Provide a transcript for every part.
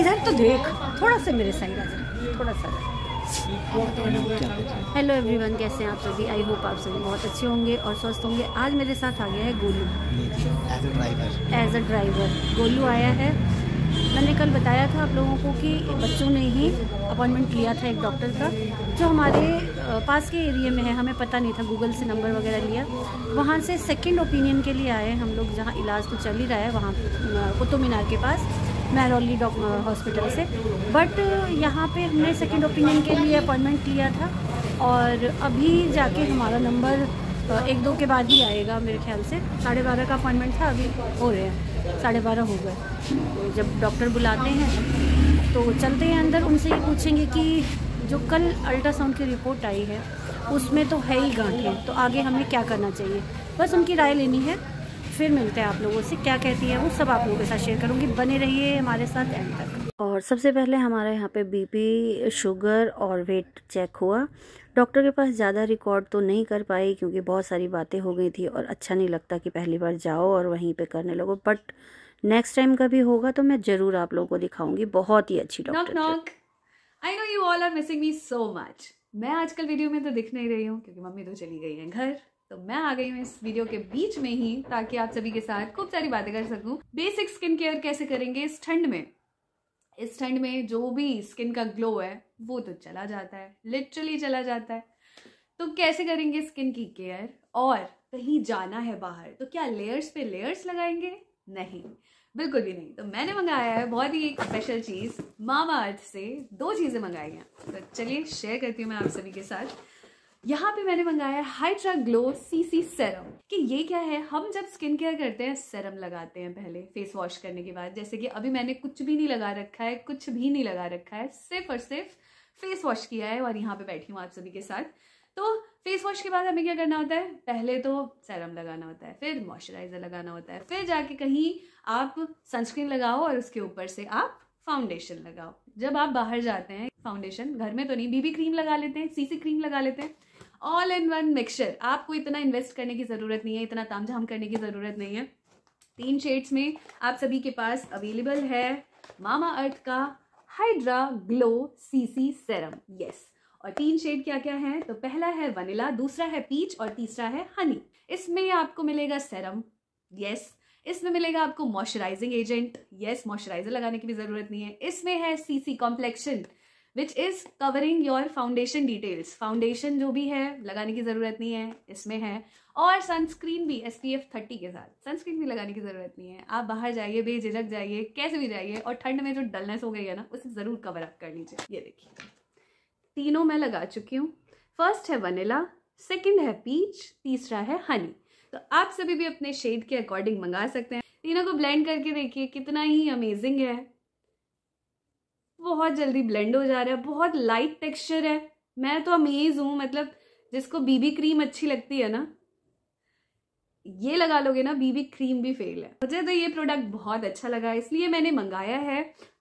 इधर तो देख थोड़ा सा मेरे साइड आ जाए थोड़ा सा हेलो एवरीवन कैसे हैं आप सभी आई होप आप सभी बहुत अच्छे होंगे और स्वस्थ होंगे आज मेरे साथ आ गया है Golu as a driver Golu आया है मैंने कल बताया था आप लोगों को कि बच्चों ने ही अपॉइंटमेंट लिया था एक डॉक्टर का जो हमारे पास के एरिए में है हमें पता नहीं था गूगल से नंबर वगैरह लिया वहाँ से सेकेंड ओपिनियन के लिए आए हम लोग जहाँ इलाज तो चल ही रहा है वहाँ कुतुब मीनार के पास मैरोली हॉस्पिटल से बट यहाँ पे हमने सेकंड ओपिनियन के लिए अपॉइंटमेंट लिया था और अभी जाके हमारा नंबर एक दो के बाद ही आएगा मेरे ख्याल से साढ़े बारह का अपॉइंटमेंट था अभी हो रहे हैं साढ़े बारह हो गए जब डॉक्टर बुलाते हैं तो चलते हैं अंदर उनसे ये पूछेंगे कि जो कल अल्ट्रासाउंड की रिपोर्ट आई है उसमें तो है ही है तो आगे हमें क्या करना चाहिए बस उनकी राय लेनी है फिर मिलते हैं आप लोगों से क्या कहती है वो सब आप लोगों के साथ शेयर करूँगी बने रहिए हमारे साथ एंड तक और सबसे पहले हमारे यहाँ पे बीपी शुगर और वेट चेक हुआ डॉक्टर के पास ज़्यादा रिकॉर्ड तो नहीं कर पाई क्योंकि बहुत सारी बातें हो गई थी और अच्छा नहीं लगता कि पहली बार जाओ और वहीं पे करने लगो बट नेक्स्ट टाइम कभी होगा तो मैं ज़रूर आप लोगों को दिखाऊंगी बहुत ही अच्छी doctor I know you all are missing me so much मैं आजकल वीडियो में तो दिख नहीं रही हूँ क्योंकि मम्मी तो चली गई है घर तो मैं आ गई हूँ इस वीडियो के बीच में ही ताकि आप सभी के साथ खूब सारी बातें कर सकूं बेसिक स्किन केयर कैसे करेंगे इस ठंड में इस ठंड में जो भी स्किन का ग्लो है वो तो चला जाता है लिटरली चला जाता है तो कैसे करेंगे स्किन की केयर और कहीं जाना है बाहर तो क्या लेयर्स पे लेयर्स लगाएंगे नहीं बिल्कुल भी नहीं तो मैंने मंगाया है बहुत ही एक स्पेशल चीज़ मामा अर्थ से दो चीज़ें मंगाई हैं तो चलिए शेयर करती हूँ मैं आप सभी के साथ यहाँ पे मैंने मंगाया है हाइड्रा ग्लो सीसी सेरम कि ये क्या है हम जब स्किन केयर करते हैं सेरम लगाते हैं पहले फेस वॉश करने के बाद जैसे कि अभी मैंने कुछ भी नहीं लगा रखा है कुछ भी नहीं लगा रखा है सिर्फ और सिर्फ फेस वॉश किया है और यहाँ पे बैठी हूँ आप सभी के साथ तो फेस वॉश के बाद हमें क्या करना होता है पहले तो सेरम लगाना होता है फिर मॉइस्चराइजर लगाना होता है फिर जाके कहीं आप सनस्क्रीन लगाओ और उसके ऊपर से आप फाउंडेशन लगाओ जब आप बाहर जाते हैं फाउंडेशन घर में तो नहीं बीबी क्रीम लगा लेते हैं सीसी क्रीम लगा लेते हैं ऑल इन वन मिक्सचर आपको इतना इन्वेस्ट करने की ज़रूरत नहीं है इतना तामझाम करने की ज़रूरत नहीं है तीन शेड्स में आप सभी के पास अवेलेबल है मामा अर्थ का hydra glow CC serum yes और तीन शेड क्या क्या है तो पहला है वनीला दूसरा है पीच और तीसरा है हनी इसमें आपको मिलेगा सेरम यस इसमें मिलेगा आपको मॉइस्चराइजिंग एजेंट यस मॉइस्चराइजर लगाने की भी जरूरत नहीं है इसमें है CC complexion which is covering your foundation details foundation जो भी है लगाने की जरूरत नहीं है इसमें है और सनस्क्रीन भी एस पी एफ थर्टी के साथ सनस्क्रीन भी लगाने की जरूरत नहीं है आप बाहर जाइए बेझिझक जाइए कैसे भी जाइए और ठंड में जो डलनेस हो गई है ना उसे जरूर कवर अप कर लीजिए ये देखिए तीनों मैं लगा चुकी हूँ फर्स्ट है वनीला सेकेंड है पीच तीसरा है हनी तो आप सभी भी अपने शेड के अकॉर्डिंग मंगा सकते हैं तीनों को ब्लेंड करके देखिए कितना ही अमेजिंग है बहुत जल्दी ब्लेंड हो जा रहा है बहुत लाइट टेक्सचर है मैं तो अमेज हूँ मतलब जिसको बीबी क्रीम अच्छी लगती है ना ये लगा लोगे ना बीबी क्रीम भी फेल है मुझे तो ये प्रोडक्ट बहुत अच्छा लगा इसलिए मैंने मंगाया है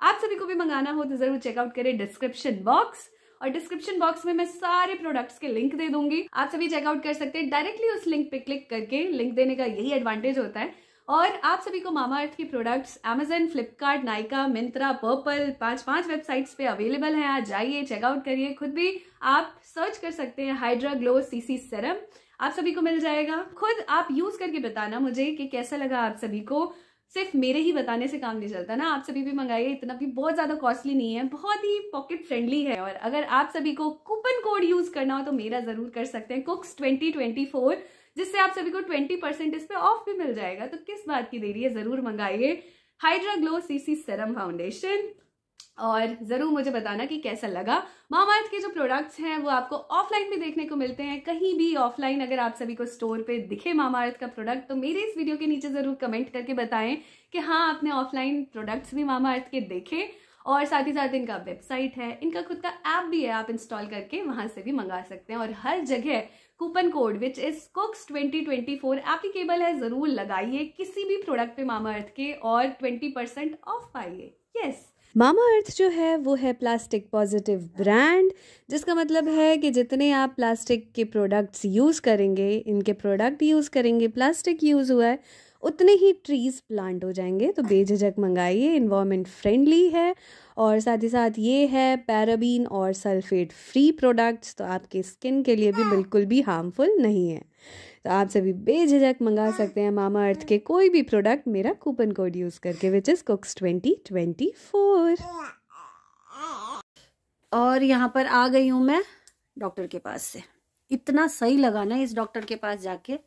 आप सभी को भी मंगाना हो तो जरूर चेकआउट करें डिस्क्रिप्शन बॉक्स और डिस्क्रिप्शन बॉक्स में मैं सारे प्रोडक्ट्स के लिंक दे दूंगी आप सभी चेकआउट कर सकते हैं डायरेक्टली उस लिंक पे क्लिक करके लिंक देने का यही एडवांटेज होता है और आप सभी को मामा अर्थ के products Amazon Flipkart Nykaa Myntra Purplle पांच पांच वेबसाइट्स पे अवेलेबल हैं आज जाइए चेकआउट करिए खुद भी आप सर्च कर सकते हैं हाइड्रा ग्लो सीसी सीरम आप सभी को मिल जाएगा खुद आप यूज करके बताना मुझे कि कैसा लगा आप सभी को सिर्फ मेरे ही बताने से काम नहीं चलता ना आप सभी भी मंगाइए इतना भी बहुत ज़्यादा कॉस्टली नहीं है बहुत ही पॉकेट फ्रेंडली है और अगर आप सभी को कूपन कोड यूज़ करना हो तो मेरा ज़रूर कर सकते हैं कुक्स ट्वेंटी ट्वेंटी फोर जिससे आप सभी को ट्वेंटी परसेंट इस पर ऑफ भी मिल जाएगा तो किस बात की देरी है जरूर मंगाइए hydra glow CC serum foundation और ज़रूर मुझे बताना कि कैसा लगा मामाअर्थ के जो प्रोडक्ट्स हैं वो आपको ऑफलाइन भी देखने को मिलते हैं कहीं भी ऑफलाइन अगर आप सभी को स्टोर पे दिखे मामाअर्थ का प्रोडक्ट तो मेरे इस वीडियो के नीचे ज़रूर कमेंट करके बताएं कि हाँ आपने ऑफलाइन प्रोडक्ट्स भी मामाअर्थ के देखे और साथ ही साथ इनका वेबसाइट है इनका खुद का ऐप भी है आप इंस्टॉल करके वहाँ से भी मंगा सकते हैं और हर जगह coupon code which is cooks 2024 applicable है ज़रूर लगाइए किसी भी प्रोडक्ट पे मामा अर्थ के और 20% परसेंट ऑफ पाइए यस मामा अर्थ जो है वो है प्लास्टिक पॉजिटिव ब्रांड जिसका मतलब है कि जितने आप प्लास्टिक के प्रोडक्ट्स यूज़ करेंगे इनके प्रोडक्ट यूज़ करेंगे प्लास्टिक यूज़ हुआ है उतने ही ट्रीज़ प्लांट हो जाएंगे तो बेझिझक मंगाइए इन्वायरमेंट फ्रेंडली है और साथ ही साथ ये है पैराबीन और सल्फेट फ्री प्रोडक्ट्स तो आपके स्किन के लिए भी बिल्कुल भी हार्मफुल नहीं है तो आप सभी बेझिझक मंगा सकते हैं मामा अर्थ के कोई भी प्रोडक्ट मेरा कूपन कोड यूज़ करके which is cooks twenty twenty four और यहाँ पर आ गई हूँ मैं डॉक्टर के पास से इतना सही लगा ना इस डॉक्टर के पास जाके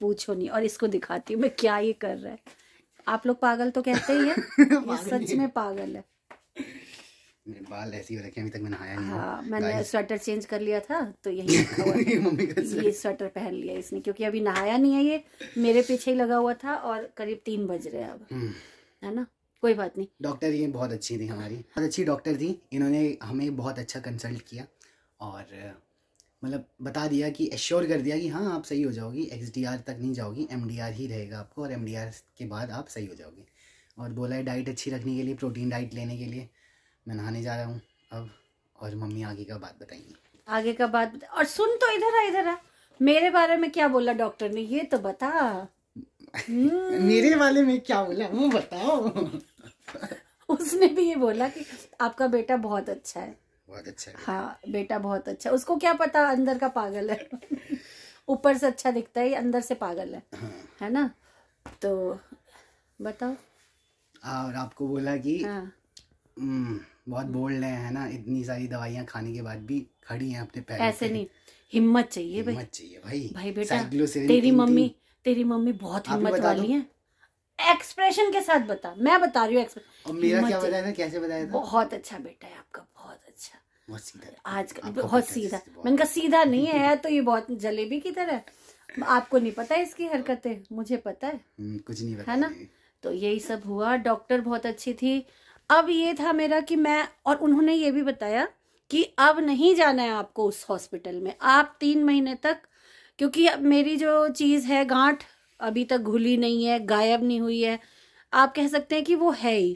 पूछो नहीं और इसको दिखाती हूँ मैं क्या ये कर रहा है आप लोग पागल तो कहते ही है ये सच में पागल है मेरे बाल ऐसे हो रखे अभी तक मैं नहाया नहीं हाँ मैंने स्वेटर चेंज कर लिया था तो यही ये स्वेटर पहन लिया इसने क्योंकि अभी नहाया नहीं है ये मेरे पीछे ही लगा हुआ था और करीब तीन बज रहे हैं अब हम्म। है ना कोई बात नहीं डॉक्टर ये बहुत अच्छी थी हमारी बहुत अच्छी डॉक्टर थी इन्होंने हमें बहुत अच्छा कंसल्ट किया और मतलब बता दिया कि एश्योर कर दिया कि हाँ आप सही हो जाओगी एक्स तक नहीं जाओगी एम ही रहेगा आपको और एम के बाद आप सही हो जाओगे और बोला है डाइट अच्छी रखने के लिए प्रोटीन डाइट लेने के लिए मैं नहाने जा रहा हूँ अब और मम्मी आगे का बात बताएंगी आगे का बात बता और सुन तो इधर आ इधर आ मेरे बारे में क्या बोला डॉक्टर ने ये तो बता मेरे वाले में क्या बोला वो बताओ उसने भी ये बोला कि आपका बेटा बहुत अच्छा है बहुत अच्छा हाँ बेटा बहुत अच्छा उसको क्या पता अंदर का पागल है ऊपर से अच्छा दिखता है अंदर से पागल है हाँ। है ना तो बताओ हाँ, और आपको बोला कि हाँ। हम्म, बहुत बोल रहे हैं ना इतनी सारी दवाइयाँ खाने के बाद भी खड़ी हैं अपने पैर ऐसे नहीं हिम्मत चाहिए हिम्मत भाई चाहिए भाई भाई बेटा तेरी मम्मी तेरी मम्मी बहुत हिम्मत वाली है एक्सप्रेशन के साथ बता मैं बता रही हूँ मेरा क्या बताया था कैसे बताया था बहुत अच्छा बेटा है आपका बहुत सीधा आज बहुत सीधा मैंने कहा सीधा नहीं है तो ये बहुत जलेबी की तरह आपको नहीं पता है इसकी हरकतें मुझे पता है हम्म, कुछ नहीं है ना तो यही सब हुआ डॉक्टर बहुत अच्छी थी अब ये था मेरा कि मैं और उन्होंने ये भी बताया कि अब नहीं जाना है आपको उस हॉस्पिटल में आप तीन महीने तक क्योंकि अब मेरी जो चीज़ है गांठ अभी तक घुली नहीं है गायब नहीं हुई है आप कह सकते हैं कि वो है ही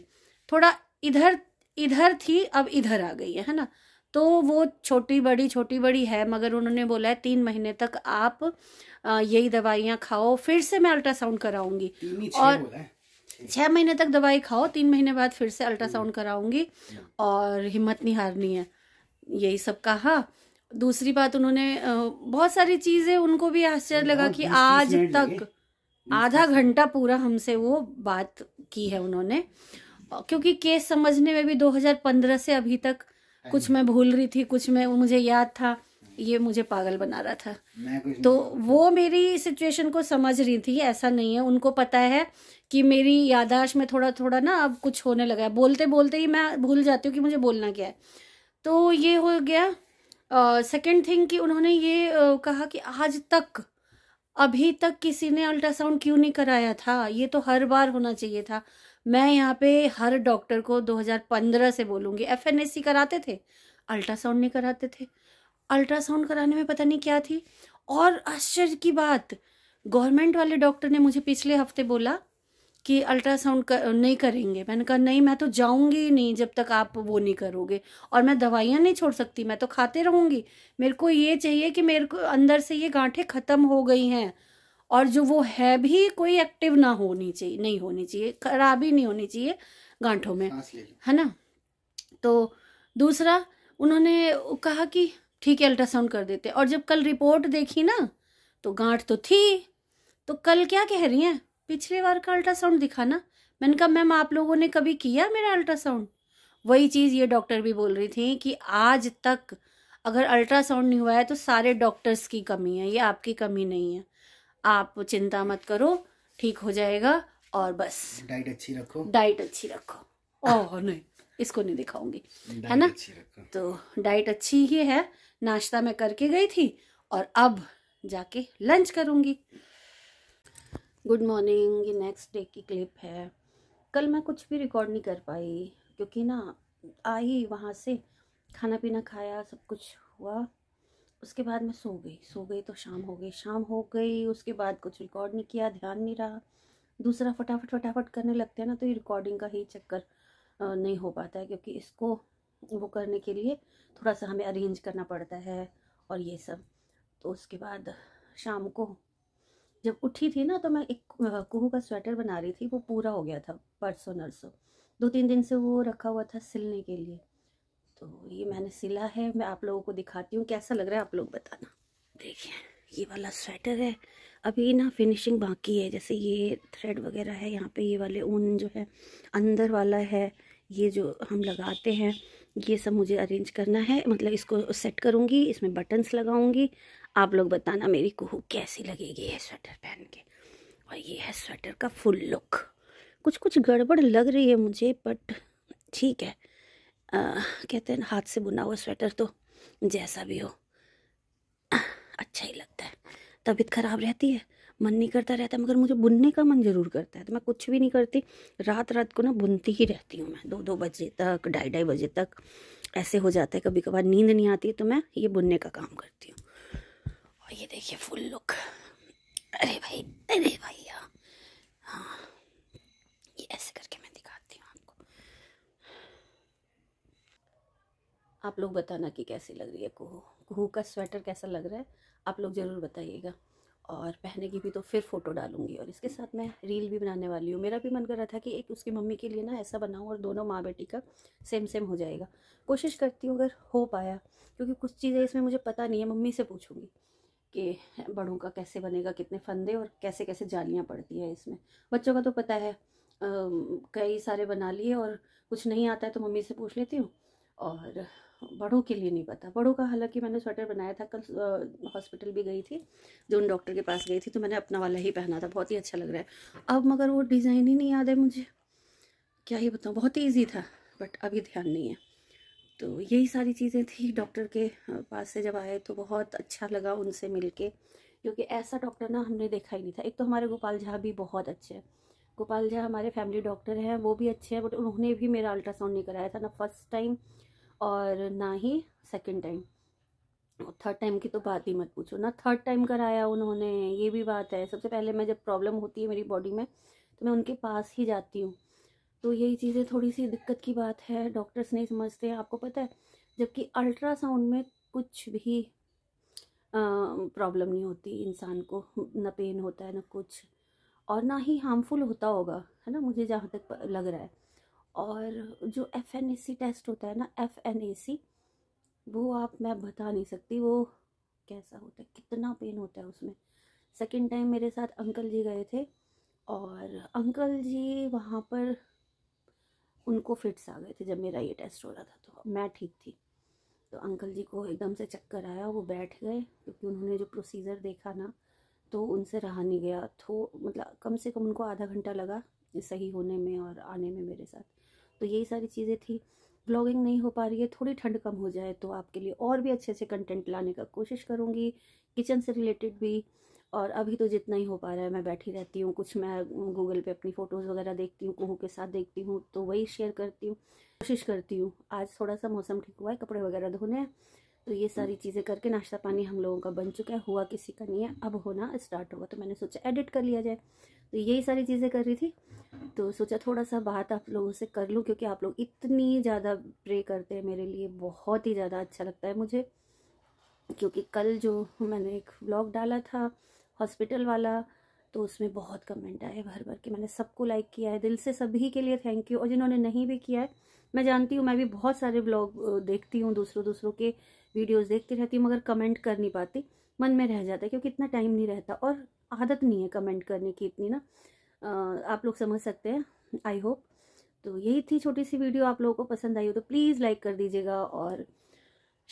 थोड़ा इधर इधर थी अब इधर आ गई है ना तो वो छोटी बड़ी छोटी बड़ी है मगर उन्होंने बोला है तीन महीने तक आप यही दवाइयाँ खाओ फिर से मैं अल्ट्रासाउंड कराऊंगी और छह महीने तक दवाई खाओ तीन महीने बाद फिर से अल्ट्रासाउंड हम्म। कराऊंगी हम्म। और हिम्मत नहीं हारनी है यही सब कहा दूसरी बात उन्होंने बहुत सारी चीज़ें उनको भी आश्चर्य हाँ, लगा कि आज तक आधा घंटा पूरा हमसे वो बात की है उन्होंने क्योंकि केस समझने में भी 2015 से अभी तक कुछ मैं भूल रही थी कुछ मैं मुझे याद था ये मुझे पागल बना रहा था तो वो मेरी सिचुएशन को समझ रही थी ऐसा नहीं है उनको पता है कि मेरी यादाश्त में थोड़ा थोड़ा ना अब कुछ होने लगा है बोलते बोलते ही मैं भूल जाती हूँ कि मुझे बोलना क्या है तो ये हो गया सेकेंड थिंग कि उन्होंने ये uh, कहा कि आज तक अभी तक किसी ने अल्ट्रासाउंड क्यों नहीं कराया था ये तो हर बार होना चाहिए था मैं यहाँ पे हर डॉक्टर को 2015 से बोलूँगी एफएनएससी कराते थे अल्ट्रासाउंड नहीं कराते थे अल्ट्रासाउंड कराने में पता नहीं क्या थी और आश्चर्य की बात गवर्नमेंट वाले डॉक्टर ने मुझे पिछले हफ्ते बोला कि अल्ट्रासाउंड कर, नहीं करेंगे मैंने कहा नहीं मैं तो जाऊंगी ही नहीं जब तक आप वो नहीं करोगे और मैं दवाइयाँ नहीं छोड़ सकती मैं तो खाते रहूँगी मेरे को ये चाहिए कि मेरे को अंदर से ये गांठें ख़त्म हो गई हैं और जो वो है भी कोई एक्टिव ना होनी चाहिए नहीं होनी चाहिए खराबी नहीं होनी चाहिए गांठों में है ना तो दूसरा उन्होंने कहा कि ठीक है अल्ट्रासाउंड कर देते और जब कल रिपोर्ट देखी ना तो गांठ तो थी तो कल क्या कह रही हैं पिछले बार का अल्ट्रासाउंड दिखा ना मैंने कहा मैम आप लोगों ने कभी किया मेरा अल्ट्रासाउंड वही चीज़ ये डॉक्टर भी बोल रही थी कि आज तक अगर अल्ट्रासाउंड नहीं हुआ है तो सारे डॉक्टर्स की कमी है ये आपकी कमी नहीं है आप चिंता मत करो ठीक हो जाएगा और बस डाइट अच्छी रखो डाइट अच्छी रखो ओह नहीं इसको नहीं दिखाऊंगी है ना तो डाइट अच्छी ही है नाश्ता मैं करके गई थी और अब जाके लंच करूँगी गुड मॉर्निंग ये नेक्स्ट डे की क्लिप है कल मैं कुछ भी रिकॉर्ड नहीं कर पाई क्योंकि ना आई वहाँ से खाना पीना खाया सब कुछ हुआ उसके बाद मैं सो गई सो गई तो शाम हो गई शाम हो गई उसके बाद कुछ रिकॉर्ड नहीं किया ध्यान नहीं रहा दूसरा फटाफट फटाफट करने लगते हैं ना तो ये रिकॉर्डिंग का ही चक्कर नहीं हो पाता है क्योंकि इसको वो करने के लिए थोड़ा सा हमें अरेंज करना पड़ता है और ये सब तो उसके बाद शाम को जब उठी थी ना तो मैं एक कुहू का स्वेटर बना रही थी वो पूरा हो गया था परसों नरसों दो तीन दिन से वो रखा हुआ था सिलने के लिए तो ये मैंने सिला है मैं आप लोगों को दिखाती हूँ कैसा लग रहा है आप लोग बताना देखिए ये वाला स्वेटर है अभी ना फिनिशिंग बाकी है जैसे ये थ्रेड वगैरह है यहाँ पे ये वाले ऊन जो है अंदर वाला है ये जो हम लगाते हैं ये सब मुझे अरेंज करना है मतलब इसको सेट करूँगी इसमें बटन्स लगाऊँगी आप लोग बताना मेरी कोहू कैसी लगेगी ये स्वेटर पहन के और ये है स्वेटर का फुल लुक कुछ कुछ गड़बड़ लग रही है मुझे बट ठीक है आ, कहते हैं हाथ से बुना हुआ स्वेटर तो जैसा भी हो अच्छा ही लगता है तबीयत खराब रहती है मन नहीं करता रहता मगर मुझे बुनने का मन ज़रूर करता है तो मैं कुछ भी नहीं करती रात रात को ना बुनती ही रहती हूँ मैं दो दो बजे तक ढाई ढाई बजे तक ऐसे हो जाता है कभी कभार नींद नहीं आती तो मैं ये बुनने का काम करती हूँ और ये देखिए फुल लुक अरे भाई अरे भैया हाँ ये ऐसे आप लोग बताना कि कैसी लग रही है कुहू कुहू का स्वेटर कैसा लग रहा है आप लोग ज़रूर बताइएगा और पहने की भी तो फिर फ़ोटो डालूंगी और इसके साथ मैं रील भी बनाने वाली हूँ मेरा भी मन कर रहा था कि एक उसकी मम्मी के लिए ना ऐसा बनाऊँ और दोनों माँ बेटी का सेम सेम हो जाएगा कोशिश करती हूँ अगर हो पाया क्योंकि कुछ चीज़ें इसमें मुझे पता नहीं है मम्मी से पूछूँगी कि बड़ों का कैसे बनेगा कितने फंदे और कैसे कैसे जालियाँ पड़ती है इसमें बच्चों का तो पता है कई सारे बना लिए और कुछ नहीं आता है तो मम्मी से पूछ लेती हूँ और बड़ों के लिए नहीं पता बड़ों का हालांकि मैंने स्वेटर बनाया था कल हॉस्पिटल भी गई थी जो उन डॉक्टर के पास गई थी तो मैंने अपना वाला ही पहना था बहुत ही अच्छा लग रहा है अब मगर वो डिज़ाइन ही नहीं याद है मुझे क्या ही बताऊँ बहुत ही ईजी था बट अभी ध्यान नहीं है तो यही सारी चीज़ें थी डॉक्टर के पास से जब आए तो बहुत अच्छा लगा उनसे मिल के क्योंकि ऐसा डॉक्टर ना हमने देखा ही नहीं था एक तो हमारे गोपाल झा भी बहुत अच्छे हैं गोपाल झा हमारे फैमिली डॉक्टर हैं वो भी अच्छे हैं बट उन्होंने भी मेरा अल्ट्रासाउंड नहीं कराया था ना फर्स्ट टाइम और ना ही सेकेंड टाइम थर्ड टाइम की तो बात ही मत पूछो ना थर्ड टाइम कराया उन्होंने ये भी बात है सबसे पहले मैं जब प्रॉब्लम होती है मेरी बॉडी में तो मैं उनके पास ही जाती हूँ तो यही चीज़ें थोड़ी सी दिक्कत की बात है डॉक्टर्स नहीं समझते आपको पता है जबकि अल्ट्रासाउंड में कुछ भी प्रॉब्लम नहीं होती इंसान को ना पेन होता है ना कुछ और ना ही हार्मफुल होता होगा है ना मुझे जहाँ तक लग रहा है और जो F N A C test होता है ना एफ एन ए सी वो आप मैं बता नहीं सकती वो कैसा होता है कितना पेन होता है उसमें सेकेंड टाइम मेरे साथ अंकल जी गए थे और अंकल जी वहाँ पर उनको फिट्स आ गए थे जब मेरा ये टेस्ट हो रहा था तो मैं ठीक थी तो अंकल जी को एकदम से चक्कर आया वो बैठ गए क्योंकि उन्होंने जो प्रोसीजर देखा ना तो उनसे रहा नहीं गया तो मतलब कम से कम उनको आधा घंटा लगा सही होने में और आने में मेरे साथ तो यही सारी चीज़ें थी ब्लॉगिंग नहीं हो पा रही है थोड़ी ठंड कम हो जाए तो आपके लिए और भी अच्छे अच्छे कंटेंट लाने का कोशिश करूँगी किचन से रिलेटेड भी और अभी तो जितना ही हो पा रहा है मैं बैठी रहती हूँ कुछ मैं गूगल पे अपनी फ़ोटोज़ वगैरह देखती हूँ कुहू के साथ देखती हूँ तो वही शेयर करती हूँ कोशिश करती हूँ आज थोड़ा सा मौसम ठीक हुआ है कपड़े वगैरह धोने हैं तो ये सारी चीज़ें करके नाश्ता पानी हम लोगों का बन चुका है हुआ किसी का नहीं है अब होना स्टार्ट होगा तो मैंने सोचा एडिट कर लिया जाए तो यही सारी चीज़ें कर रही थी तो सोचा थोड़ा सा बात आप लोगों से कर लूँ क्योंकि आप लोग इतनी ज़्यादा प्रे करते हैं मेरे लिए बहुत ही ज़्यादा अच्छा लगता है मुझे क्योंकि कल जो मैंने एक ब्लॉग डाला था हॉस्पिटल वाला तो उसमें बहुत कमेंट आए भर भर के मैंने सबको लाइक किया है दिल से सभी के लिए थैंक यू और जिन्होंने नहीं भी किया है मैं जानती हूँ मैं भी बहुत सारे ब्लॉग देखती हूँ दूसरों दूसरों के वीडियोज़ देखती रहती हूँ मगर कमेंट कर नहीं पाती मन में रह जाता है क्योंकि इतना टाइम नहीं रहता और आदत नहीं है कमेंट करने की इतनी ना आप लोग समझ सकते हैं आई होप तो यही थी छोटी सी वीडियो आप लोगों को पसंद आई हो तो प्लीज़ लाइक कर दीजिएगा और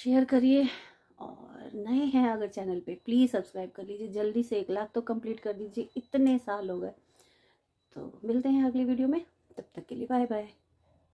शेयर करिए और नए हैं अगर चैनल पे प्लीज़ सब्सक्राइब कर लीजिए जल्दी से एक लाख तो कंप्लीट कर दीजिए इतने साल हो गए तो मिलते हैं अगली वीडियो में तब तक के लिए बाय बाय